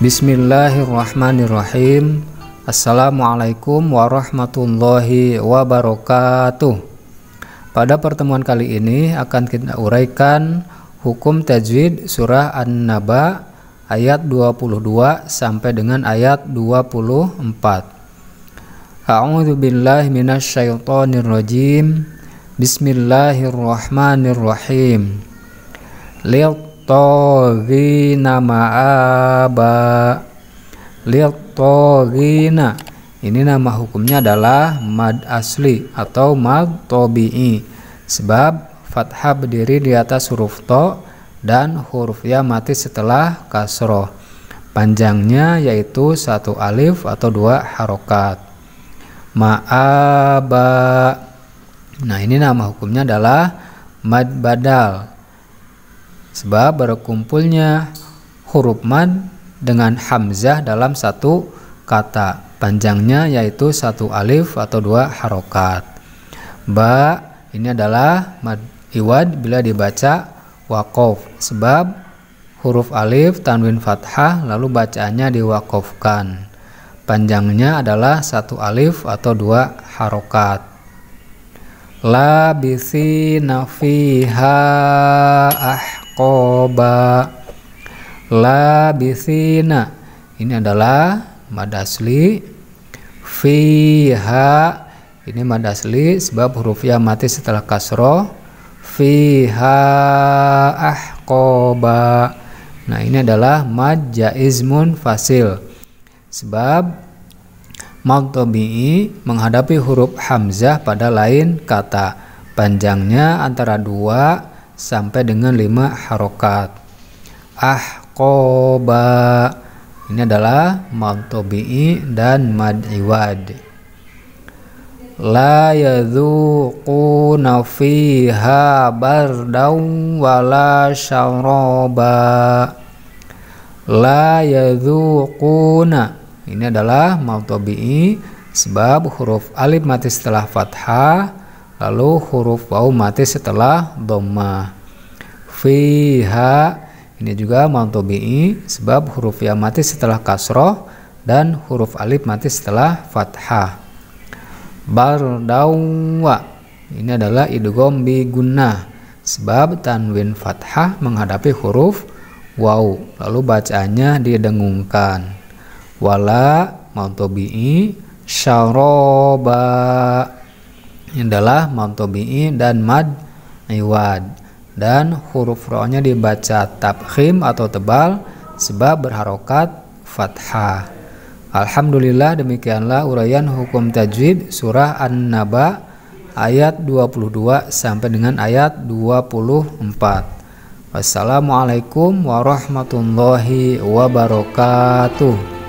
Bismillahirrahmanirrahim Assalamualaikum warahmatullahi wabarakatuh Pada pertemuan kali ini akan kita uraikan hukum tajwid surah An-Naba ayat 22 sampai dengan ayat 24 A'udhu billahi minasyaitonir Bismillahirrahmanirrahim Lihat Liltoghina ma'aba Liltoghina Ini nama hukumnya adalah mad asli atau mad tobi'i Sebab fathah berdiri di atas huruf to dan huruf ya mati setelah kasroh Panjangnya yaitu satu alif atau dua harokat Ma'aba Nah ini nama hukumnya adalah mad badal Sebab berkumpulnya huruf mad dengan hamzah dalam satu kata panjangnya yaitu satu alif atau dua harokat. Ba ini adalah mad iwad bila dibaca wakof sebab huruf alif tanwin fathah lalu bacaannya diwakofkan. Panjangnya adalah satu alif atau dua harokat. La bisi nafiha ah akoba labisina ini adalah mad asli fiha ini mad asli sebab ya mati setelah kasroh fiha ahkoba nah ini adalah mad jaizmun fasil sebab mad menghadapi huruf hamzah pada lain kata panjangnya antara dua sampai dengan 5 harokat ah koba ini adalah mad dan mad iwad la yadhuquna fiha daun wala syaraba la yadhuquna ini adalah ma'utobi'i sebab huruf alif mati setelah fathah lalu huruf wau mati setelah dhamma fiha ini juga mantobi'i sebab huruf ya mati setelah kasroh dan huruf alif mati setelah fathah bar bardawa ini adalah idgham bi gunnah sebab tanwin fathah menghadapi huruf waw lalu bacaannya didengungkan wala mantobi'i syaroba adalah mantobi'i dan mad iwad dan huruf ro'nya dibaca tabkhim atau tebal sebab berharokat fathah. Alhamdulillah demikianlah uraian hukum tajwid surah An-Naba ayat 22 sampai dengan ayat 24. Wassalamualaikum warahmatullahi wabarakatuh.